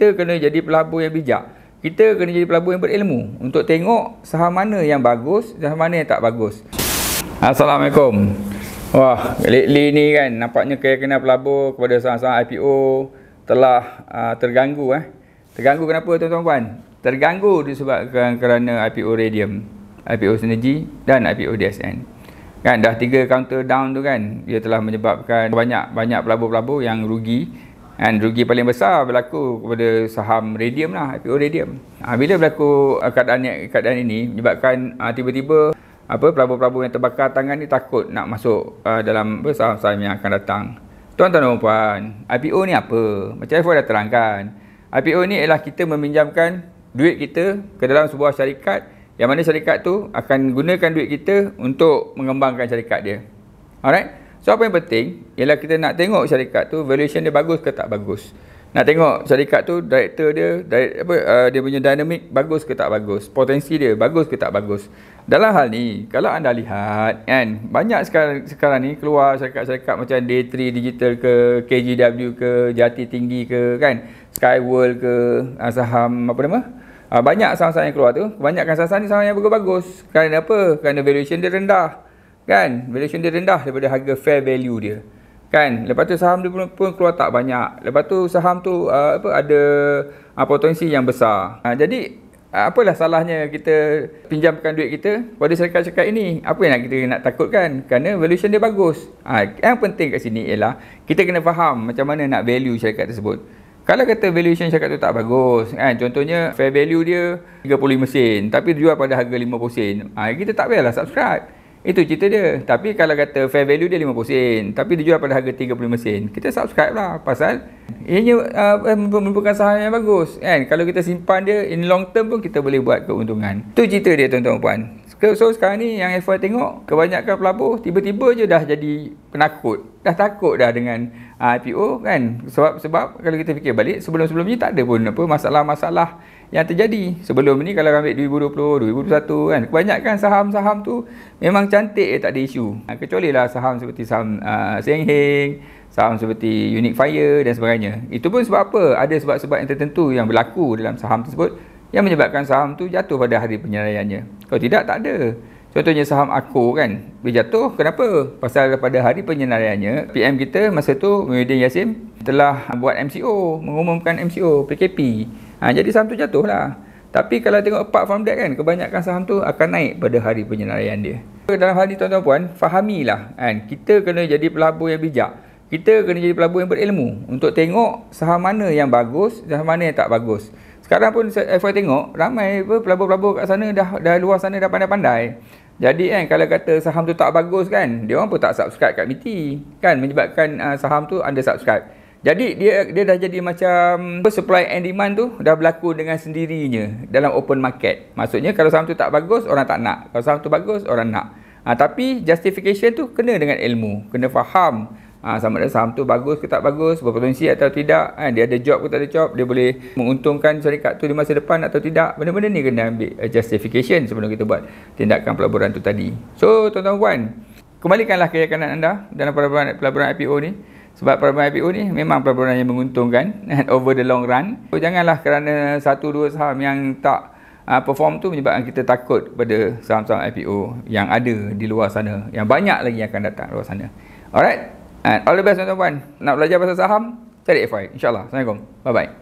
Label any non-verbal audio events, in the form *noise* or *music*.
kita kena jadi pelabur yang bijak. Kita kena jadi pelabur yang berilmu untuk tengok saham mana yang bagus, saham mana yang tak bagus. Assalamualaikum. Wah, lately ni kan nampaknya keyakinan pelabur kepada saham-saham IPO telah uh, terganggu eh. Terganggu kenapa tuan-tuan puan? Terganggu disebabkan kerana IPO Radium, IPO Synergy dan IPO DSN. Kan dah tiga counter down tu kan, dia telah menyebabkan banyak-banyak pelabur-pelabur yang rugi dan rugi paling besar berlaku kepada saham radium lah, IPO radium. Ha, bila berlaku uh, keadaan, keadaan ini menyebabkan ah, tiba-tiba apa pelabur-pelabur yang terbakar tangan ni takut nak masuk uh, dalam saham-saham yang akan datang. Tuan-tuan dan puan, IPO ni apa? Macam Ifo dah terangkan. IPO ni ialah kita meminjamkan duit kita ke dalam sebuah syarikat yang mana syarikat tu akan gunakan duit kita untuk mengembangkan syarikat dia. Alright? So apa yang penting ialah kita nak tengok syarikat tu valuation dia bagus ke tak bagus. Nak tengok syarikat tu director dia direct, apa uh, dia punya dynamic bagus ke tak bagus, potensi dia bagus ke tak bagus. Dalam hal ni kalau anda lihat kan banyak sekarang sekarang ni keluar syarikat-syarikat macam d 3 Digital ke, KGW ke, Jati Tinggi ke kan, Skyworld ke, uh, saham apa nama? Uh, banyak saham-saham yang keluar tu, kebanyakan saham-saham ni saham yang bagus-bagus. Kerana apa? Kerana valuation dia rendah. Kan? Valuation dia rendah daripada harga fair value dia. Kan? Lepas tu saham dia pun, pun keluar tak banyak. Lepas tu saham tu uh, apa ada uh, potensi yang besar. Uh, jadi uh, apalah salahnya kita pinjamkan duit kita pada syarikat-syarikat ini? Apa yang nak kita nak takutkan? Kerana valuation dia bagus. Uh, yang penting kat sini ialah kita kena faham macam mana nak value syarikat tersebut. Kalau kata valuation syarikat tu tak bagus kan contohnya fair value dia 35 sen tapi dijual pada harga 50 sen ha, kita tak payahlah subscribe itu cerita dia. Tapi kalau kata fair value dia 50 sen. Tapi dia jual pada harga 35 sen. Kita subscribe lah. Pasal ianya uh, eh, merupakan saham yang bagus. Kan? Kalau kita simpan dia in long term pun kita boleh buat keuntungan. Itu cerita dia tuan-tuan puan. So, so sekarang ni yang FY tengok kebanyakan pelabur tiba-tiba je dah jadi penakut. Dah takut dah dengan uh, ah, IPO kan. Sebab sebab kalau kita fikir balik sebelum-sebelum ni tak ada pun apa masalah-masalah yang terjadi. Sebelum ni kalau ambil 2020, 2021 kan kebanyakan saham-saham tu memang cantik je tak ada isu. Uh, ah, kecuali lah saham seperti saham uh, Seng Heng, saham seperti Unique Fire dan sebagainya. Itu pun sebab apa? Ada sebab-sebab yang tertentu yang berlaku dalam saham tersebut yang menyebabkan saham tu jatuh pada hari penyelayannya. Kalau tidak, tak ada. Contohnya saham aku kan, dia jatuh. Kenapa? Pasal pada hari penyelayannya, PM kita masa tu, Muhyiddin Yassin, telah buat MCO, mengumumkan MCO, PKP. Ha, jadi saham tu jatuh lah. Tapi kalau tengok apart from that kan, kebanyakan saham tu akan naik pada hari penyelayan dia. Dalam hal ni tuan-tuan puan, fahamilah kan. Kita kena jadi pelabur yang bijak. Kita kena jadi pelabur yang berilmu untuk tengok saham mana yang bagus dan mana yang tak bagus. Sekarang pun FY eh, tengok ramai apa pelabur-pelabur kat sana dah dah luar sana dah pandai-pandai. Jadi kan kalau kata saham tu tak bagus kan, dia orang pun tak subscribe kat MITI. Kan menyebabkan uh, saham tu under subscribe. Jadi dia dia dah jadi macam supply and demand tu dah berlaku dengan sendirinya dalam open market. Maksudnya kalau saham tu tak bagus orang tak nak. Kalau saham tu bagus orang nak. Ha, tapi justification tu kena dengan ilmu, kena faham Ha, sama ada saham tu bagus ke tak bagus, berpotensi atau tidak, ha, dia ada job ke tak ada job, dia boleh menguntungkan syarikat tu di masa depan atau tidak. Benda-benda ni kena ambil eh, justification sebelum kita buat tindakan pelaburan tu tadi. So, tuan-tuan puan, kembalikanlah keyakinan anda dalam pelaburan, pelaburan IPO ni. Sebab pelaburan IPO ni memang pelaburan yang menguntungkan and *laughs* over the long run. So, janganlah kerana satu dua saham yang tak uh, perform tu menyebabkan kita takut pada saham-saham IPO yang ada di luar sana. Yang banyak lagi yang akan datang luar sana. Alright. Ha, all the best tuan-tuan. Nak belajar pasal saham? Cari FY. InsyaAllah. Assalamualaikum. Bye-bye.